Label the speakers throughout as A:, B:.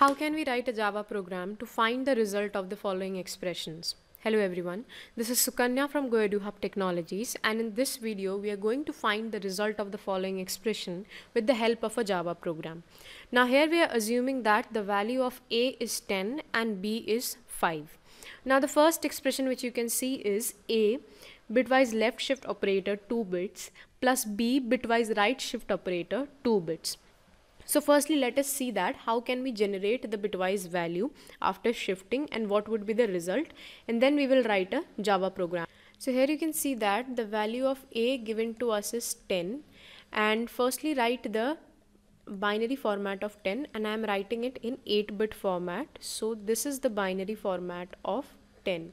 A: How can we write a Java program to find the result of the following expressions? Hello everyone, this is Sukanya from GoeduHub Technologies and in this video we are going to find the result of the following expression with the help of a Java program. Now here we are assuming that the value of A is 10 and B is 5. Now the first expression which you can see is A bitwise left shift operator 2 bits plus B bitwise right shift operator 2 bits. So firstly, let us see that how can we generate the bitwise value after shifting and what would be the result. And then we will write a Java program. So here you can see that the value of A given to us is 10 and firstly write the binary format of 10 and I am writing it in 8 bit format. So this is the binary format of 10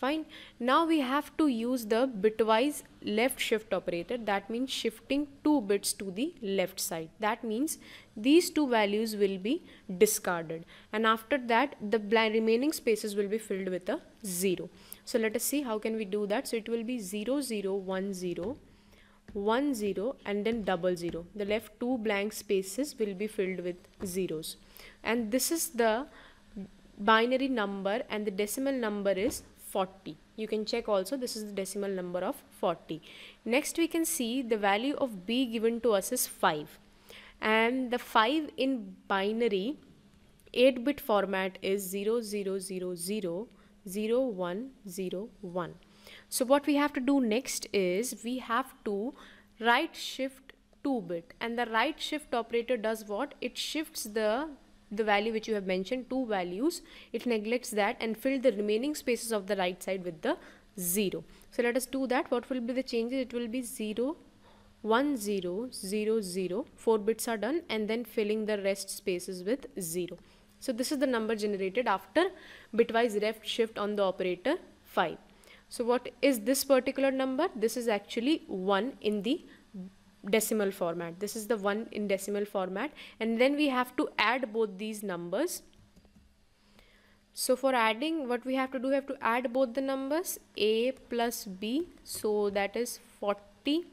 A: fine now we have to use the bitwise left shift operator that means shifting two bits to the left side that means these two values will be discarded and after that the remaining spaces will be filled with a zero so let us see how can we do that so it will be zero zero one zero, one zero, 1 0 and then double zero. the left two blank spaces will be filled with zeros and this is the binary number and the decimal number is 40 you can check also this is the decimal number of 40 next we can see the value of b given to us is 5 and the 5 in binary 8 bit format is 0 so what we have to do next is we have to right shift 2 bit and the right shift operator does what it shifts the the value which you have mentioned two values it neglects that and fill the remaining spaces of the right side with the 0 so let us do that what will be the changes it will be zero one zero zero zero four 4 bits are done and then filling the rest spaces with 0 so this is the number generated after bitwise left shift on the operator 5 so what is this particular number this is actually 1 in the decimal format. This is the one in decimal format. And then we have to add both these numbers. So for adding, what we have to do, we have to add both the numbers a plus b. So that is 40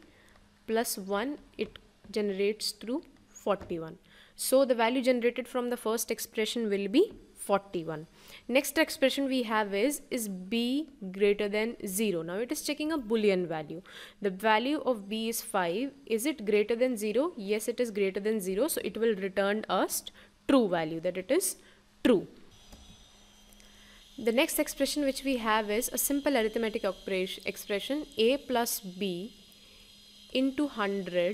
A: plus 1. It generates through 41. So the value generated from the first expression will be 41 next expression we have is is b greater than 0 now it is checking a boolean value the value of b is 5 is it greater than 0 yes it is greater than 0 so it will return us true value that it is true the next expression which we have is a simple arithmetic operation expression a plus b into 100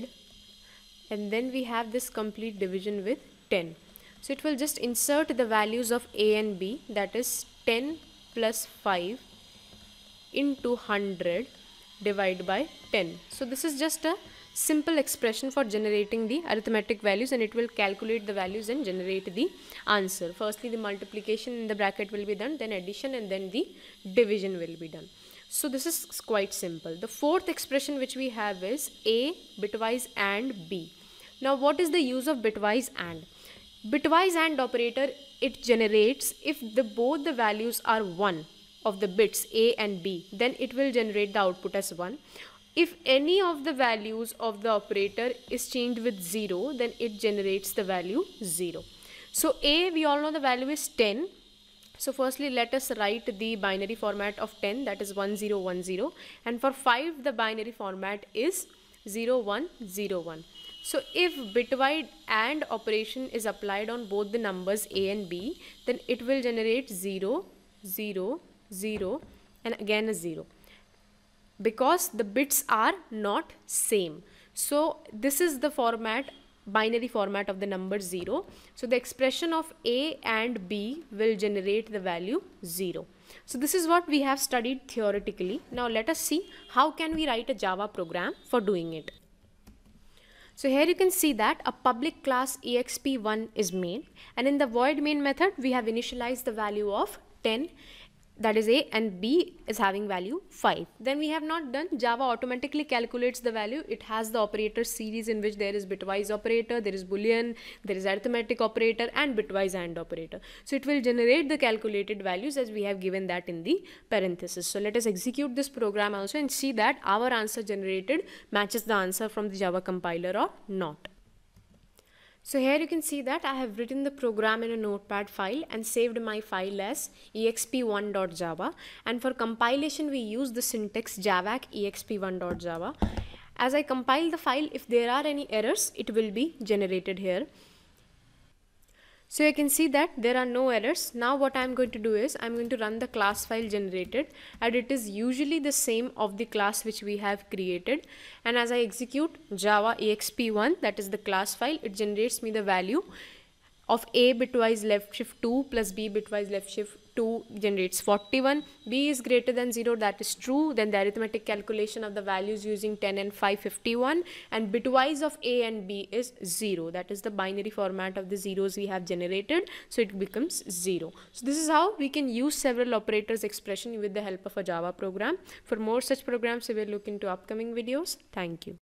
A: and then we have this complete division with 10 so it will just insert the values of A and B that is 10 plus 5 into 100 divided by 10. So this is just a simple expression for generating the arithmetic values and it will calculate the values and generate the answer. Firstly the multiplication in the bracket will be done then addition and then the division will be done. So this is quite simple. The fourth expression which we have is A, bitwise and B. Now what is the use of bitwise and? Bitwise AND operator it generates if the both the values are 1 of the bits A and B then it will generate the output as 1. If any of the values of the operator is changed with 0 then it generates the value 0. So A we all know the value is 10 so firstly let us write the binary format of 10 that is 1010 and for 5 the binary format is 0101. So if bitwise AND operation is applied on both the numbers A and B, then it will generate 0, 0, 0 and again a 0 because the bits are not same. So this is the format, binary format of the number 0. So the expression of A and B will generate the value 0. So this is what we have studied theoretically. Now let us see how can we write a Java program for doing it. So here you can see that a public class exp1 is main and in the void main method we have initialized the value of 10 that is a and b is having value 5 then we have not done java automatically calculates the value it has the operator series in which there is bitwise operator there is boolean there is arithmetic operator and bitwise and operator so it will generate the calculated values as we have given that in the parenthesis so let us execute this program also and see that our answer generated matches the answer from the java compiler or not so here you can see that I have written the program in a notepad file and saved my file as exp1.java and for compilation we use the syntax javac exp1.java. As I compile the file if there are any errors it will be generated here. So you can see that there are no errors. Now what I'm going to do is I'm going to run the class file generated and it is usually the same of the class which we have created. And as I execute java exp1 that is the class file it generates me the value of a bitwise left shift 2 plus b bitwise left shift 2 generates 41. b is greater than 0 that is true. Then the arithmetic calculation of the values using 10 and 551 and bitwise of a and b is 0. That is the binary format of the zeros we have generated. So it becomes 0. So this is how we can use several operators expression with the help of a Java program. For more such programs we will look into upcoming videos. Thank you.